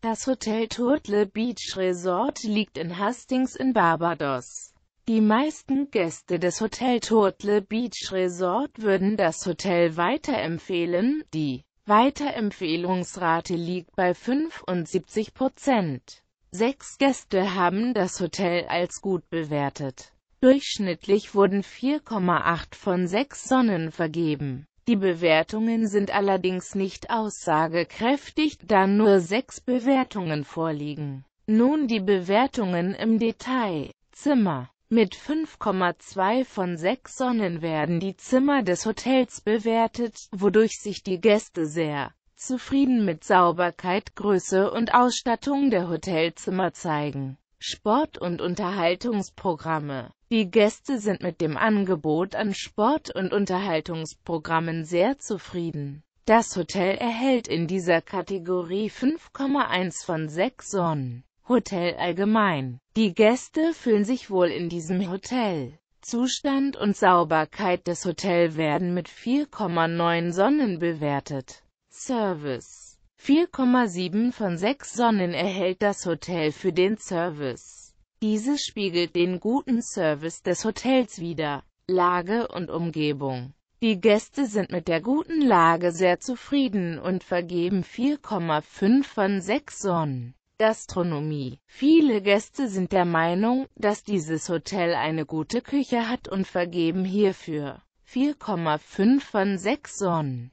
Das Hotel Turtle Beach Resort liegt in Hastings in Barbados. Die meisten Gäste des Hotel Turtle Beach Resort würden das Hotel weiterempfehlen, die Weiterempfehlungsrate liegt bei 75 Prozent. Sechs Gäste haben das Hotel als gut bewertet. Durchschnittlich wurden 4,8 von 6 Sonnen vergeben. Die Bewertungen sind allerdings nicht aussagekräftig, da nur sechs Bewertungen vorliegen. Nun die Bewertungen im Detail. Zimmer. Mit 5,2 von 6 Sonnen werden die Zimmer des Hotels bewertet, wodurch sich die Gäste sehr zufrieden mit Sauberkeit, Größe und Ausstattung der Hotelzimmer zeigen. Sport- und Unterhaltungsprogramme. Die Gäste sind mit dem Angebot an Sport- und Unterhaltungsprogrammen sehr zufrieden. Das Hotel erhält in dieser Kategorie 5,1 von 6 Sonnen. Hotel allgemein. Die Gäste fühlen sich wohl in diesem Hotel. Zustand und Sauberkeit des Hotels werden mit 4,9 Sonnen bewertet. Service 4,7 von 6 Sonnen erhält das Hotel für den Service. Dieses spiegelt den guten Service des Hotels wider. Lage und Umgebung. Die Gäste sind mit der guten Lage sehr zufrieden und vergeben 4,5 von 6 Sonnen. Gastronomie. Viele Gäste sind der Meinung, dass dieses Hotel eine gute Küche hat und vergeben hierfür 4,5 von 6 Sonnen.